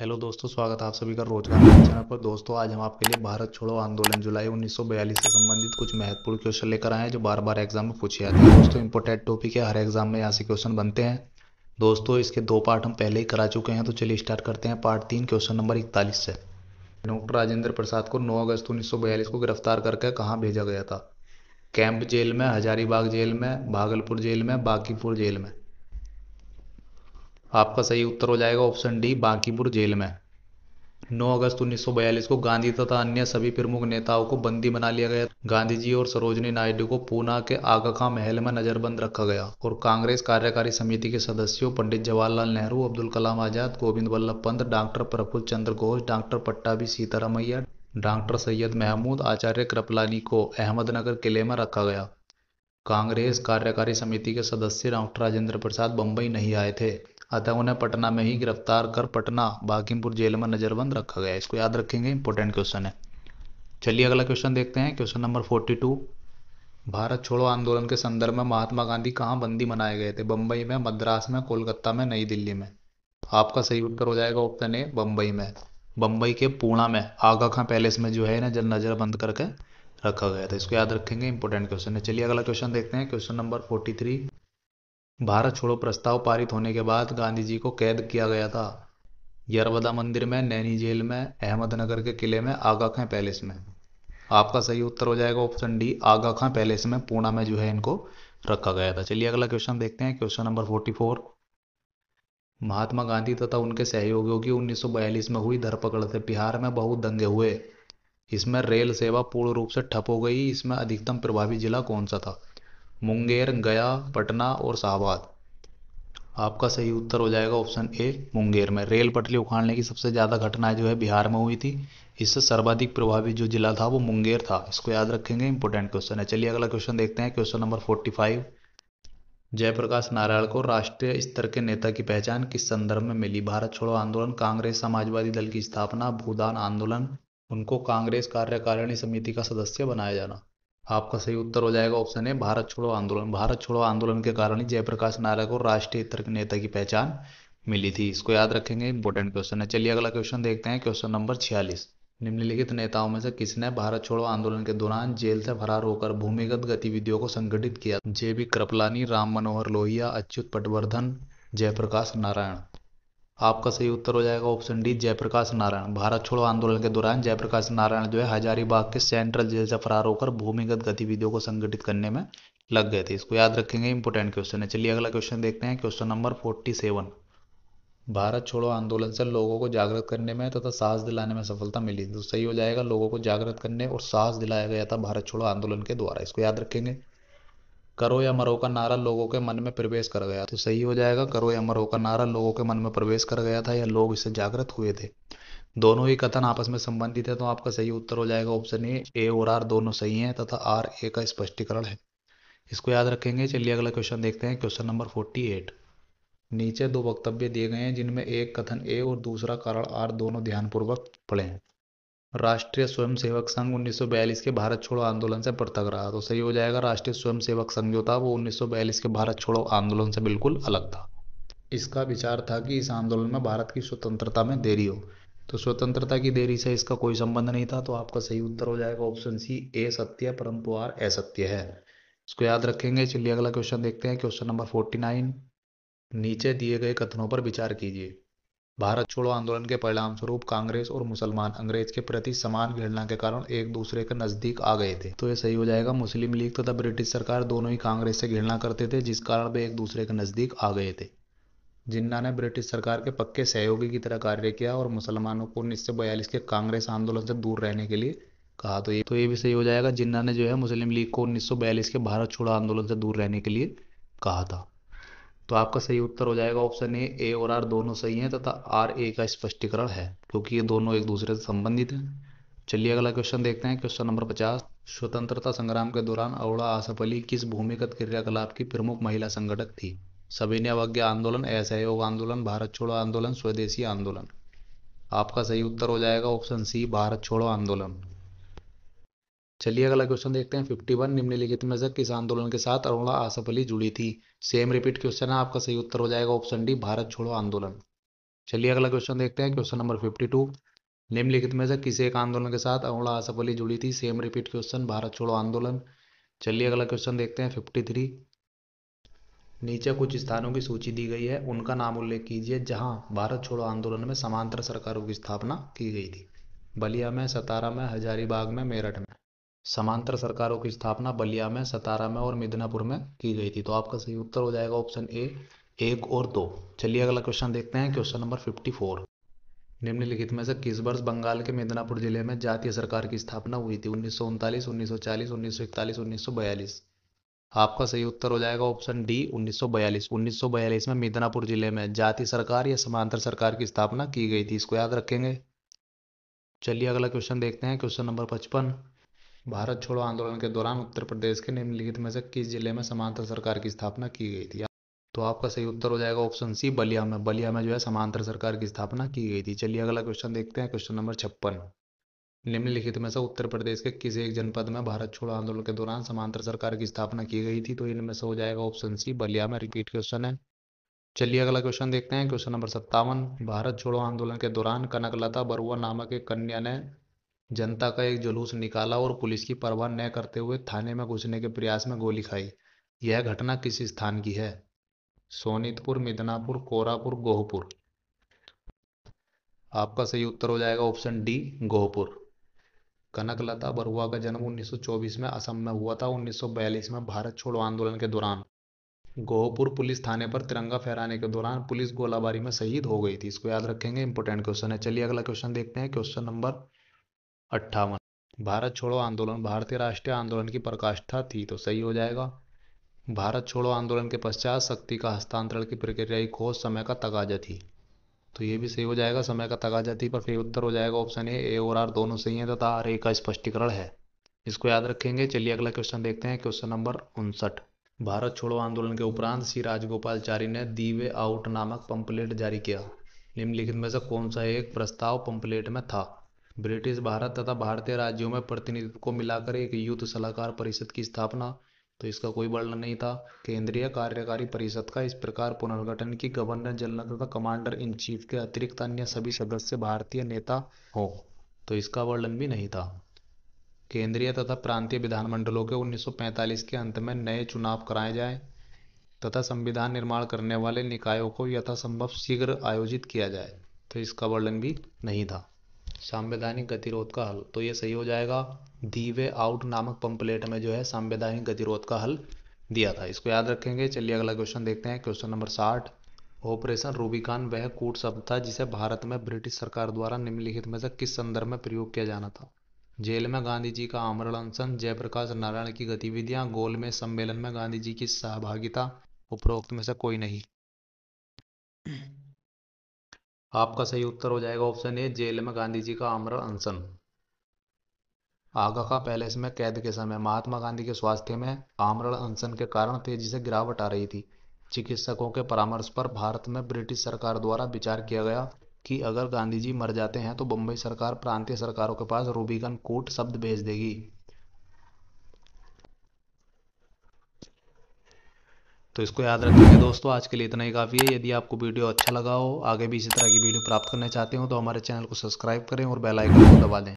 hello दोस्तों स्वागत है आप सभी का रोजगार चैनल पर दोस्तों आज हम आपके लिए भारत छोड़ो आंदोलन जुलाई 1942 से संबंधित कुछ महत्वपूर्ण क्वेश्चन लेकर आए हैं जो बार बार एग्जाम में पूछे जाते हैं दोस्तों इंपोर्टेंट टॉपिक है हर एग्जाम में यहाँ से क्वेश्चन बनते हैं दोस्तों इसके दो पार्ट हम पहले ही करा चुके हैं तो चलिए स्टार्ट करते हैं पार्ट तीन क्वेश्चन नंबर इकतालीस से डॉक्टर राजेंद्र प्रसाद को नौ अगस्त उन्नीस को गिरफ्तार करके कहाँ भेजा गया था कैंप जेल में हजारीबाग जेल में भागलपुर जेल में बाकीपुर जेल में आपका सही उत्तर हो जाएगा ऑप्शन डी बांकीपुर जेल में 9 अगस्त 1942 को गांधी तथा अन्य सभी प्रमुख नेताओं को बंदी बना लिया गया गांधी जी और सरोजनी नायडू को पूना के आगा खां महल में नजरबंद रखा गया और कांग्रेस कार्यकारी समिति के सदस्यों Pandit Jawaharlal Nehru Abdul Kalam Azad Govind Vallabh Pant doctor Prafulla Chandra Ghosh doctor Pattabhi Sitaramayya doctor Syed Mahmud Acharya Kripalani को अहमदनगर किले में रखा गया कांग्रेस कार्यकारी समिति के सदस्य डॉक्टर राजेंद्र प्रसाद बम्बई नहीं आए थे अतः उन्हें पटना में ही गिरफ्तार कर पटना बाकिमपुर जेल में नज़रबंद रखा गया इसको याद रखेंगे इंपॉर्टेंट क्वेश्चन है चलिए अगला क्वेश्चन देखते हैं question number forty two Bharat छोड़ो आंदोलन के संदर्भ में महात्मा गांधी कहाँ बंदी मनाए गए थे बम्बई में मद्रास में कोलकाता में नई दिल्ली में आपका सही उत्तर हो जाएगा ऑप्शन ए बम्बई में बम्बई के पूना में आगा खां पैलेस में जो है ना जल नज़र बंद करके रखा गया था इसको याद रखेंगे इंपॉर्टेंट क्वेश्चन है चलिए अगला क्वेश्चन देखते हैं question number forty three Bharat छोड़ो प्रस्ताव पारित होने के बाद गांधी जी को कैद किया गया था यरवदा मंदिर में नैनी जेल में अहमदनगर के किले में आगा खां पैलेस में आपका सही उत्तर हो जाएगा option D Aga Khan palace में पूना में जो है इनको रखा गया था चलिए अगला क्वेश्चन देखते हैं question number forty four Mahatma Gandhi तथा उनके सहयोगियों की 1942 में हुई धरपकड़ से बिहार में बहुत दंगे हुए इसमें रेल सेवा पूर्ण रूप से ठप हो गई इसमें अधिकतम प्रभावी जिला कौन सा था मुंगेर गया पटना और शाहबाद आपका सही उत्तर हो जाएगा ऑप्शन ए मुंगेर में रेल पटली उखाड़ने की सबसे ज़्यादा घटनाएं जो है बिहार में हुई थी इससे सर्वाधिक प्रभावित जो जिला था वो मुंगेर था इसको याद रखेंगे इंपॉर्टेंट क्वेश्चन है चलिए अगला क्वेश्चन देखते हैं question number forty five Jayaprakash Narayan को राष्ट्रीय स्तर के नेता की पहचान किस संदर्भ में मिली भारत छोड़ो आंदोलन कांग्रेस समाजवादी दल की स्थापना भूदान आंदोलन उनको कांग्रेस कार्यकारिणी समिति का सदस्य बनाया जाना आपका सही उत्तर हो जाएगा ऑप्शन है भारत छोड़ो आंदोलन भारत छोड़ो आंदोलन के कारण ही जयप्रकाश नारायण को राष्ट्रीय नेता की पहचान मिली थी इसको याद रखेंगे इंपॉर्टेंट क्वेश्चन है चलिए अगला क्वेश्चन देखते हैं क्वेश्चन नंबर छियालीस निम्नलिखित नेताओं में से किसने भारत छोड़ो आंदोलन के दौरान जेल से फरार होकर भूमिगत गतिविधियों को संगठित किया जे बी कृपलानी राम मनोहर लोहिया अच्युत पटवर्धन जयप्रकाश नारायण आपका सही उत्तर हो जाएगा ऑप्शन डी जयप्रकाश नारायण भारत छोड़ो आंदोलन के दौरान जयप्रकाश नारायण जो है हजारीबाग के सेंट्रल जेल से फरार होकर भूमिगत गतिविधियों को संगठित करने में लग गए थे इसको याद रखेंगे इंपोर्टेंट क्वेश्चन है चलिए अगला क्वेश्चन देखते हैं question number forty seven Bharat छोड़ो आंदोलन से लोगों को जागृत करने में तथा तो साहस दिलाने में सफलता मिली तो सही हो जाएगा लोगों को जागृत करने और साहस दिलाया गया था भारत छोड़ो आंदोलन के द्वारा इसको याद रखेंगे करो या मरो का नारा लोगों के मन में प्रवेश कर गया तो सही हो जाएगा करो या मरो का नारा लोगों के मन में प्रवेश कर गया था या लोग इससे जागृत हुए थे दोनों ही कथन आपस में संबंधित है तो आपका सही उत्तर हो जाएगा ऑप्शन ए ए और आर दोनों सही हैं तथा आर ए का स्पष्टीकरण है इसको याद रखेंगे चलिए अगला क्वेश्चन देखते हैं क्वेश्चन नंबर फोर्टी एट नीचे दो वक्तव्य दिए गए हैं जिनमें एक कथन ए और दूसरा कारण आर दोनों ध्यानपूर्वक पढ़े हैं राष्ट्रीय स्वयंसेवक संघ 1942 के भारत छोड़ो आंदोलन से पृथक रहा तो सही हो जाएगा राष्ट्रीय स्वयंसेवक संघ जो था वो 1942 के भारत छोड़ो आंदोलन से बिल्कुल अलग था इसका विचार था कि इस आंदोलन में भारत की स्वतंत्रता में देरी हो तो स्वतंत्रता की देरी से इसका कोई संबंध नहीं था तो आपका सही उत्तर हो जाएगा ऑप्शन सी ए सत्य परंतु आर असत्य है इसको याद रखेंगे चलिए अगला क्वेश्चन देखते हैं क्वेश्चन नंबर फोर्टी नाइन नीचे दिए गए कथनों पर विचार कीजिए भारत छोड़ो आंदोलन के परिणाम स्वरूप कांग्रेस और मुसलमान अंग्रेज के प्रति समान घृणा के कारण एक दूसरे के नजदीक आ गए थे तो ये सही हो जाएगा मुस्लिम लीग तथा ब्रिटिश सरकार दोनों ही कांग्रेस से घृणा करते थे जिस कारण वे एक दूसरे के नजदीक आ गए थे जिन्ना ने ब्रिटिश सरकार के पक्के सहयोगी की तरह कार्य किया और मुसलमानों को उन्नीस सौ बयालीस के कांग्रेस आंदोलन से दूर रहने के लिए कहा तो ये तो ये भी सही हो जाएगा जिन्ना ने जो है मुस्लिम लीग को उन्नीस सौ बयालीस के भारत छोड़ो आंदोलन से दूर रहने के लिए कहा था तो आपका सही उत्तर हो जाएगा ऑप्शन ए ए और आर दोनों सही हैं तथा आर ए का स्पष्टीकरण है क्योंकि ये दोनों एक दूसरे से संबंधित हैं चलिए अगला क्वेश्चन देखते हैं क्वेश्चन नंबर पचास स्वतंत्रता संग्राम के दौरान अरोड़ा आसफ अली किस भूमिगत क्रियाकलाप की प्रमुख महिला संगठक थी सविनय अवज्ञा आंदोलन असहयोग आंदोलन भारत छोड़ो आंदोलन स्वदेशी आंदोलन आपका सही उत्तर हो जाएगा ऑप्शन सी भारत छोड़ो आंदोलन चलिए अगला क्वेश्चन देखते हैं फिफ्टी वन निम्नलिखित में से किस आंदोलन के साथ अरुणा आसफ अली जुड़ी थी सेम रिपीट क्वेश्चन है आपका सही उत्तर हो जाएगा ऑप्शन डी भारत छोड़ो आंदोलन चलिए अगला क्वेश्चन देखते हैं क्वेश्चन नंबर 52 निम्नलिखित में से किस एक आंदोलन के साथ अरुणा आसफ अली जुड़ी थी सेम रिपीट क्वेश्चन भारत छोड़ो आंदोलन चलिए अगला क्वेश्चन देखते हैं फिफ्टी नीचे कुछ स्थानों की सूची दी गई है उनका नाम उल्लेख कीजिए जहां भारत छोड़ो आंदोलन में समांतर सरकारों की स्थापना की गई थी बलिया में सतारा में हजारीबाग में मेरठ में समांतर सरकारों की स्थापना बलिया में सतारा में और मिदनापुर में की गई थी तो आपका सही उत्तर हो जाएगा ऑप्शन ए एक और दो चलिए अगला क्वेश्चन देखते हैं क्वेश्चन नंबर फिफ्टी फोर निम्नलिखित में से किस वर्ष बंगाल के मिदनापुर जिले में जातीय सरकार की स्थापना हुई थी उन्नीस सौ उनतालीस उन्नीस सौ चालीस उन्नीस सौ इकतालीस उन्नीस सौ बयालीस आपका सही उत्तर हो जाएगा ऑप्शन डी उन्नीस उन्नीस सौ बयालीस सौ बयालीस में मिदनापुर जिले में जाति सरकार या समांतर सरकार की स्थापना की गई थी इसको याद रखेंगे चलिए अगला क्वेश्चन देखते हैं क्वेश्चन नंबर पचपन भारत छोड़ो आंदोलन के दौरान उत्तर प्रदेश के निम्नलिखित में से किस जिले में समांतर सरकार की स्थापना की गई थी तो आपका सही उत्तर हो जाएगा ऑप्शन सी बलिया में बलिया में जो है समांतर सरकार की स्थापना की गई थी चलिए अगला क्वेश्चन देखते हैं क्वेश्चन नंबर छप्पन निम्नलिखित में से उत्तर प्रदेश के किस एक जनपद में भारत छोड़ो आंदोलन के दौरान समांतर सरकार की स्थापना की गई थी तो इनमें से हो जाएगा ऑप्शन सी बलिया में रिपीट क्वेश्चन है चलिए अगला क्वेश्चन देखते हैं क्वेश्चन नंबर सत्तावन भारत छोड़ो आंदोलन के दौरान कनकलता बरुआ नामक एक कन्या ने जनता का एक जुलूस निकाला और पुलिस की परवाह न करते हुए थाने में घुसने के प्रयास में गोली खाई यह घटना किस स्थान की है सोनितपुर मिदनापुर कोरापुर गोहपुर आपका सही उत्तर हो जाएगा ऑप्शन डी गोहपुर कनकलता बरुआ का जन्म 1924 में असम में हुआ था 1942 में भारत छोड़ो आंदोलन के दौरान गोहपुर पुलिस थाने पर तिरंगा फहराने के दौरान पुलिस गोलाबारी में शहीद हो गई थी इसको याद रखेंगे इंपोर्टेंट क्वेश्चन है चलिए अगला क्वेश्चन देखते हैं क्वेश्चन नंबर अट्ठावन भारत छोड़ो आंदोलन भारतीय राष्ट्रीय आंदोलन की प्रकाष्ठा थी तो सही हो जाएगा भारत छोड़ो आंदोलन के पश्चात शक्ति का हस्तांतरण की प्रक्रिया ही खोज समय का तकाजा थी तो ये भी सही हो जाएगा समय का तकाजा थी पर फिर उत्तर हो जाएगा ऑप्शन ए ए और आर दोनों सही है तथा आर ए का स्पष्टीकरण है इसको याद रखेंगे चलिए अगला क्वेश्चन देखते हैं क्वेश्चन नंबर उनसठ भारत छोड़ो आंदोलन के उपरांत श्री राजगोपालचारी ने दी वे आउट नामक पंपलेट जारी किया निम्नलिखित में से कौन सा एक प्रस्ताव पंपलेट में था ब्रिटिश भारत तथा भारतीय राज्यों में प्रतिनिधित्व को मिलाकर एक युद्ध सलाहकार परिषद की स्थापना तो इसका कोई वर्णन नहीं था केंद्रीय कार्यकारी परिषद का इस प्रकार पुनर्गठन की गवर्नर जनरल तथा कमांडर इन चीफ के अतिरिक्त अन्य सभी सदस्य भारतीय नेता हो तो इसका वर्णन भी नहीं था केंद्रीय तथा प्रांतीय विधानमंडलों के 1945 के अंत में नए चुनाव कराए जाएं तथा संविधान निर्माण करने वाले निकायों को यथासंभव शीघ्र आयोजित किया जाए तो इसका वर्णन भी नहीं था संवैधानिक गतिरोध का हल तो ये सही हो जाएगा दी वे आउट नामक पंपलेट में जो है संवैधानिक गतिरोध का हल दिया था इसको याद रखेंगे चलिए अगला क्वेश्चन देखते हैं क्वेश्चन नंबर साठ ऑपरेशन रूबिकान वह कूट शब्द था जिसे भारत में ब्रिटिश सरकार द्वारा निम्नलिखित में से किस संदर्भ में प्रयोग किया जाना था जेल में गांधी जी का आमरण अनशन जयप्रकाश नारायण की गतिविधियां गोल में सम्मेलन में गांधी जी की सहभागिता उपरोक्त में से कोई नहीं आपका सही उत्तर हो जाएगा ऑप्शन ए जेल में गांधी जी का आमरण अनशन आगा का पैलेस में कैद के समय महात्मा गांधी के स्वास्थ्य में आमरण अनशन के कारण तेजी से गिरावट आ रही थी चिकित्सकों के परामर्श पर भारत में ब्रिटिश सरकार द्वारा विचार किया गया कि अगर गांधी जी मर जाते हैं तो बम्बई सरकार प्रांतीय सरकारों के पास रूबीगन कोट शब्द भेज देगी तो इसको याद रखेंगे दोस्तों आज के लिए इतना ही काफ़ी है यदि आपको वीडियो अच्छा लगा हो आगे भी इसी तरह की वीडियो प्राप्त करना चाहते हो तो हमारे चैनल को सब्सक्राइब करें और बेल आइकन को दबा दें